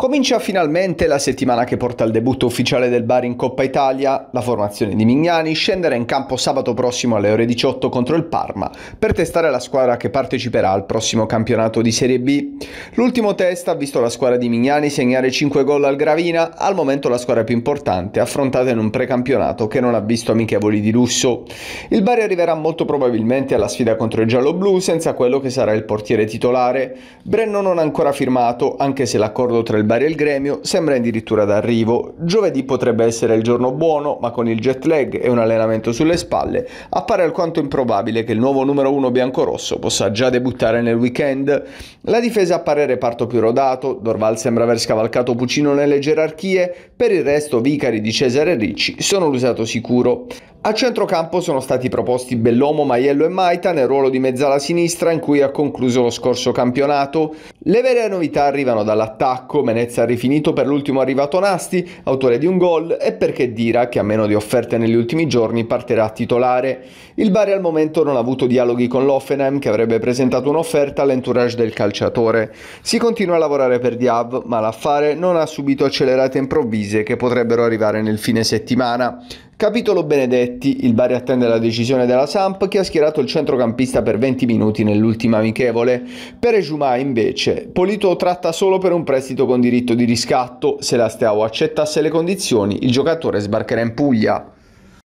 Comincia finalmente la settimana che porta al debutto ufficiale del Bari in Coppa Italia. La formazione di Mignani scenderà in campo sabato prossimo alle ore 18 contro il Parma per testare la squadra che parteciperà al prossimo campionato di Serie B. L'ultimo test ha visto la squadra di Mignani segnare 5 gol al Gravina, al momento la squadra più importante, affrontata in un precampionato che non ha visto amichevoli di lusso. Il Bari arriverà molto probabilmente alla sfida contro il giallo-blu senza quello che sarà il portiere titolare. Brenno non ha ancora firmato, anche se l'accordo tra il Bari e il Gremio sembra addirittura d'arrivo. Giovedì potrebbe essere il giorno buono, ma con il jet lag e un allenamento sulle spalle, appare alquanto improbabile che il nuovo numero 1 biancorosso possa già debuttare nel weekend. La difesa appare reparto più rodato, Dorval sembra aver scavalcato Puccino nelle gerarchie, per il resto Vicari di Cesare Ricci sono l'usato sicuro. A centrocampo sono stati proposti Bellomo, Maiello e Maita nel ruolo di mezzala sinistra in cui ha concluso lo scorso campionato. Le vere novità arrivano dall'attacco, Menezza ha rifinito per l'ultimo arrivato Nasti, autore di un gol, e perché Dira, che a meno di offerte negli ultimi giorni, partirà titolare. Il Bari al momento non ha avuto dialoghi con l'Offenheim, che avrebbe presentato un'offerta all'entourage del calciatore. Si continua a lavorare per Diav, ma l'affare non ha subito accelerate improvvise che potrebbero arrivare nel fine settimana. Capitolo Benedetti, il Bari attende la decisione della Samp che ha schierato il centrocampista per 20 minuti nell'ultima amichevole. Per Ejumà invece, Polito tratta solo per un prestito con diritto di riscatto, se la Steau accettasse le condizioni il giocatore sbarcherà in Puglia.